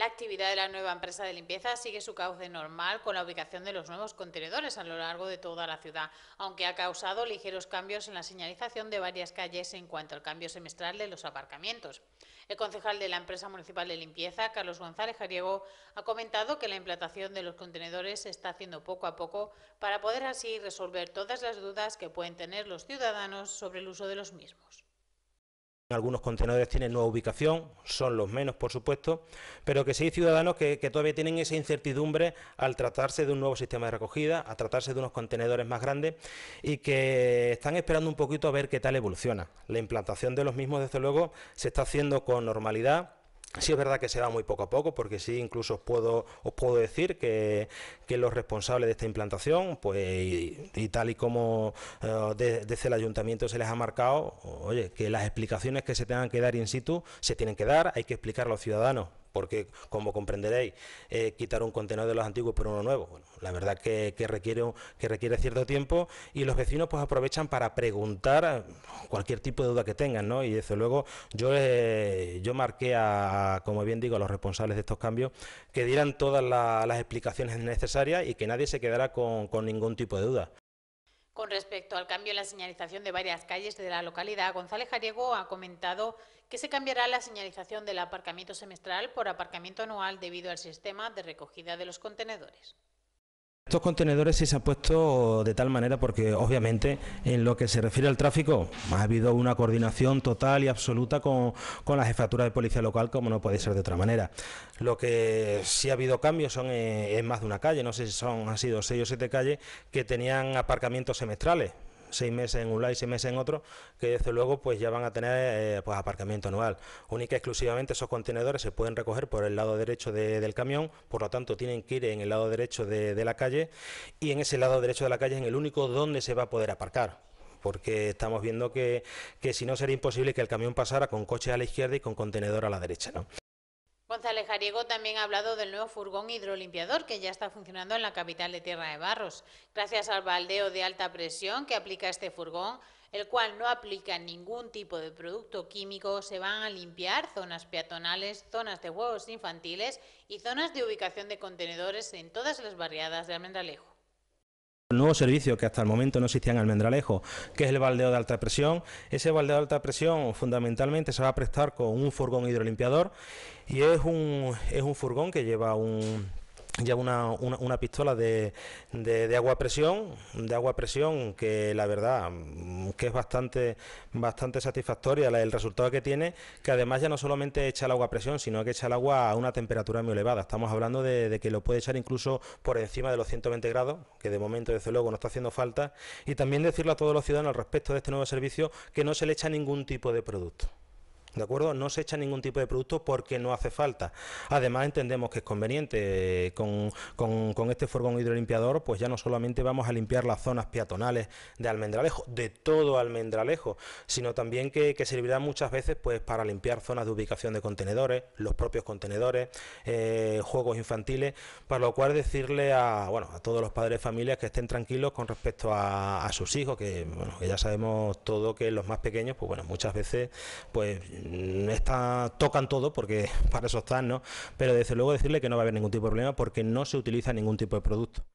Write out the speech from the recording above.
La actividad de la nueva empresa de limpieza sigue su cauce normal con la ubicación de los nuevos contenedores a lo largo de toda la ciudad, aunque ha causado ligeros cambios en la señalización de varias calles en cuanto al cambio semestral de los aparcamientos. El concejal de la empresa municipal de limpieza, Carlos González Jariego, ha comentado que la implantación de los contenedores se está haciendo poco a poco para poder así resolver todas las dudas que pueden tener los ciudadanos sobre el uso de los mismos. Algunos contenedores tienen nueva ubicación, son los menos, por supuesto, pero que sí hay ciudadanos que, todavía tienen esa incertidumbre al tratarse de un nuevo sistema de recogida, a tratarse de unos contenedores más grandes y que están esperando un poquito a ver qué tal evoluciona. La implantación de los mismos, desde luego, se está haciendo con normalidad Sí es verdad que se va muy poco a poco, porque sí, incluso os puedo, os puedo decir que, los responsables de esta implantación, pues, y, tal y como eh, desde el ayuntamiento se les ha marcado, oye, que las explicaciones que se tengan que dar in situ se tienen que dar, hay que explicar a los ciudadanos porque como comprenderéis, quitar un contenedor de los antiguos por uno nuevo, bueno, la verdad que, requiere, que requiere cierto tiempo y los vecinos pues aprovechan para preguntar cualquier tipo de duda que tengan, ¿no? Y desde luego yo, eh, yo marqué a, como bien digo, a los responsables de estos cambios que dieran todas las explicaciones necesarias y que nadie se quedara con ningún tipo de duda. Con respecto al cambio en la señalización de varias calles de la localidad, González Jariego ha comentado que se cambiará la señalización del aparcamiento semestral por aparcamiento anual debido al sistema de recogida de los contenedores. Estos contenedores sí se han puesto de tal manera porque obviamente en lo que se refiere al tráfico ha habido una coordinación total y absoluta con, con la jefatura de policía local como no puede ser de otra manera. Lo que sí ha habido cambios son eh, en, más de una calle, no sé si son, han sido seis o siete calles que tenían aparcamientos semestrales seis meses en un lado y seis meses en otro, que desde luego pues ya van a tener eh, pues aparcamiento anual. Única y exclusivamente esos contenedores se pueden recoger por el lado derecho del camión, por lo tanto tienen que ir en el lado derecho de, la calle y en ese lado derecho de la calle es el único donde se va a poder aparcar porque estamos viendo que, que si no sería imposible que el camión pasara con coche a la izquierda y con contenedor a la derecha. ¿no? González también ha hablado del nuevo furgón hidrolimpiador que ya está funcionando en la capital de Tierra de Barros. Gracias al baldeo de alta presión que aplica este furgón, el cual no aplica ningún tipo de producto químico, se van a limpiar zonas peatonales, zonas de huevos infantiles y zonas de ubicación de contenedores en todas las barriadas de Almendralejo nuevo servicio que hasta el momento no existía en Almendralejo, que es el baldeo de alta presión. Ese baldeo de alta presión fundamentalmente se va a prestar con un furgón hidrolimpiador y es un, es un furgón que lleva un ya una, una, pistola de, de, agua a presión, de agua presión que la verdad mm, que es bastante, satisfactoria el resultado que tiene, que además ya no solamente echa el agua a presión, sino que echa el agua a una temperatura muy elevada. Estamos hablando de, de que lo puede echar incluso por encima de los 120 grados, que de momento desde luego no está haciendo falta, y también decirle a todos los ciudadanos al respecto de este nuevo servicio que no se le echa ningún tipo de producto. ¿De acuerdo? No se echa ningún tipo de producto porque no hace falta. Además, entendemos que es conveniente. Con, con, este furgón hidrolimpiador, pues ya no solamente vamos a limpiar las zonas peatonales de Almendralejo, de todo Almendralejo, sino también que, servirá muchas veces pues para limpiar zonas de ubicación de contenedores, los propios contenedores, eh, juegos infantiles, para lo cual decirle a, bueno, a todos los padres de familia que estén tranquilos con respecto a, sus hijos, que, bueno, que ya sabemos todo que los más pequeños, pues bueno, muchas veces, pues está, tocan todo porque para eso están, ¿no? Pero desde luego decirle que no va a haber ningún tipo de problema porque no se utiliza ningún tipo de producto.